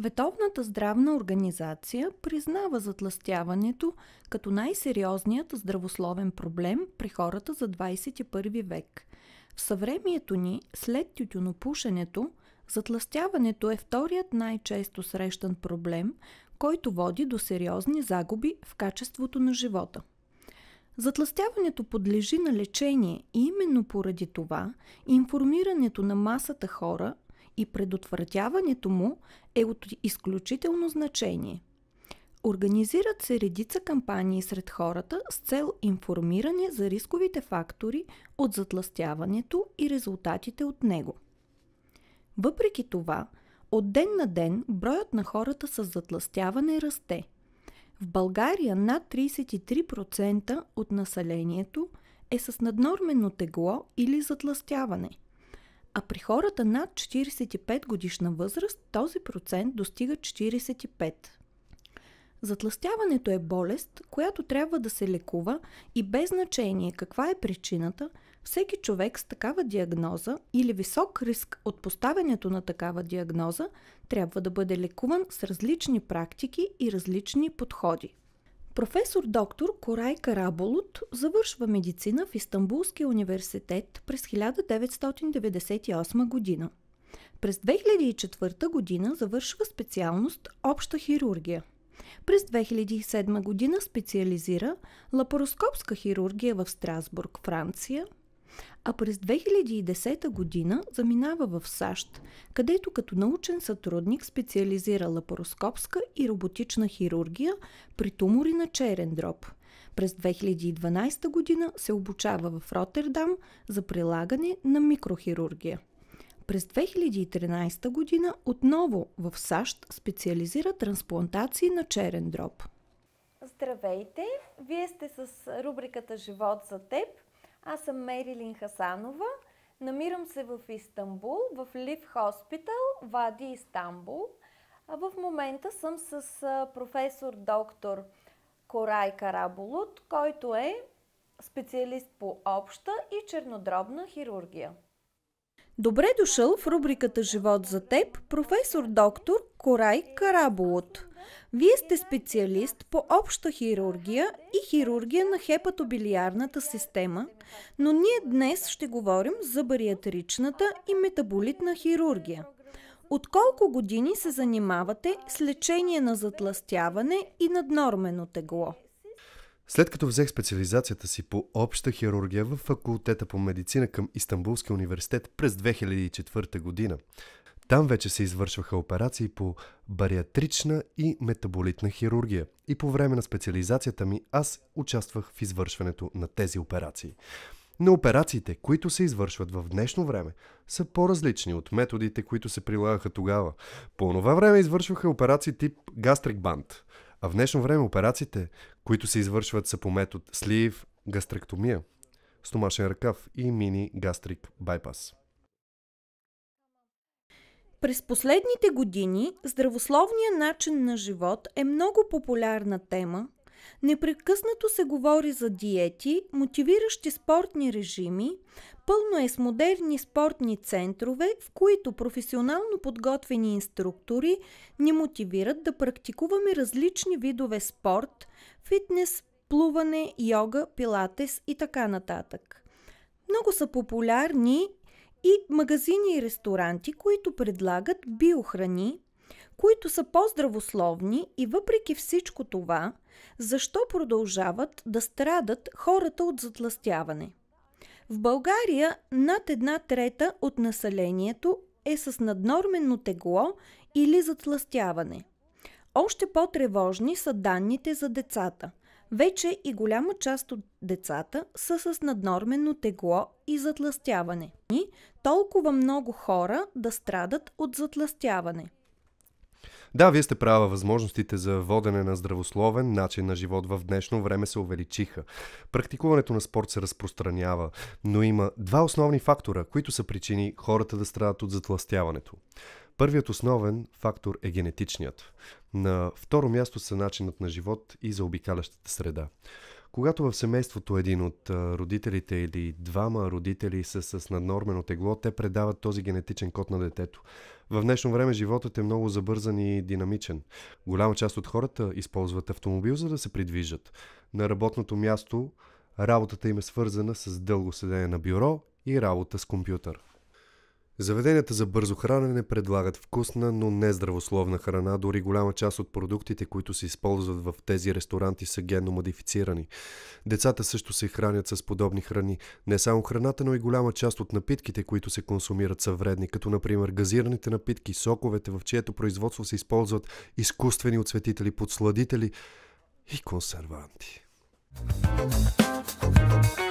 Световната здравна организация признава затластяването като най-сериозният здравословен проблем при хората за 21 век. В съвремието ни, след тютюнопушенето, затластяването е вторият най-често срещан проблем, който води до сериозни загуби в качеството на живота. Затластяването подлежи на лечение и именно поради това информирането на масата хора и предотвратяването му е от изключително значение. Организират се редица кампании сред хората с цел информиране за рисковите фактори от затластяването и резултатите от него. Въпреки това, от ден на ден броят на хората с затластяване расте. В България над 33% от населението е с наднормено тегло или затластяване – а при хората над 45 годишна възраст този процент достига 45. Затластяването е болест, която трябва да се лекува и без значение каква е причината, всеки човек с такава диагноза или висок риск от поставянето на такава диагноза трябва да бъде лекуван с различни практики и различни подходи. Професор доктор Корай Караболот завършва медицина в Истанбулския университет през 1998 година. През 2004 година завършва специалност Обща хирургия. През 2007 година специализира лапароскопска хирургия в Страсбург, Франция – а през 2010 година заминава в САЩ, където като научен сътрудник специализира лапароскопска и роботична хирургия при тумори на черен дроб. През 2012 година се обучава в Роттердам за прилагане на микрохирургия през 2013 година отново в САЩ специализира трансплантации на черен дроб. Здравейте! Вие сте с рубриката Живот за теб аз съм Мерилин Хасанова. Намирам се в Истанбул, в Лив Хоспитал, Вади Истанбул. А в момента съм с професор доктор Корай Караболут, който е специалист по обща и чернодробна хирургия. Добре дошъл в рубриката Живот за теб, професор доктор Корай Караболут. Вие сте специалист по обща хирургия и хирургия на хепатобилиарната система, но ние днес ще говорим за бариатричната и метаболитна хирургия. От колко години се занимавате с лечение на затластяване и наднормено тегло? След като взех специализацията си по обща хирургия в факултета по медицина към Истанбулския университет през 2004 година, там вече се извършваха операции по бариатрична и метаболитна хирургия. И по време на специализацията ми аз участвах в извършването на тези операции. Но операциите, които се извършват в днешно време, са по-различни от методите, които се прилагаха тогава. По това време извършваха операции тип гастрик банд, а в днешно време операциите, които се извършват са по метод слив, гастректомия, стомашен ръкав и мини гастрик байпас. През последните години здравословният начин на живот е много популярна тема. Непрекъснато се говори за диети, мотивиращи спортни режими, пълно е с модерни спортни центрове, в които професионално подготвени инструктори ни мотивират да практикуваме различни видове спорт, фитнес, плуване, йога, пилатес и така нататък. Много са популярни и магазини и ресторанти, които предлагат биохрани, които са по-здравословни и въпреки всичко това, защо продължават да страдат хората от затластяване? В България над една трета от населението е с наднормено тегло или затластяване. Още по-тревожни са данните за децата – вече и голяма част от децата са с наднормено тегло и затластяване. И толкова много хора да страдат от затластяване. Да, вие сте права. Възможностите за водене на здравословен начин на живот в днешно време се увеличиха. Практикуването на спорт се разпространява, но има два основни фактора, които са причини хората да страдат от затластяването. Първият основен фактор е генетичният. На второ място са начинът на живот и заобикалящата среда. Когато в семейството един от родителите или двама родители са с наднормено тегло, те предават този генетичен код на детето. В днешно време животът е много забързан и динамичен. Голяма част от хората използват автомобил, за да се придвижат. На работното място работата им е свързана с дълго седене на бюро и работа с компютър. Заведенията за бързо хранене предлагат вкусна, но не здравословна храна. Дори голяма част от продуктите, които се използват в тези ресторанти, са генно модифицирани. Децата също се хранят с подобни храни. Не само храната, но и голяма част от напитките, които се консумират, са вредни, като например газираните напитки, соковете, в чието производство се използват изкуствени отсветители, подсладители и консерванти. Музиката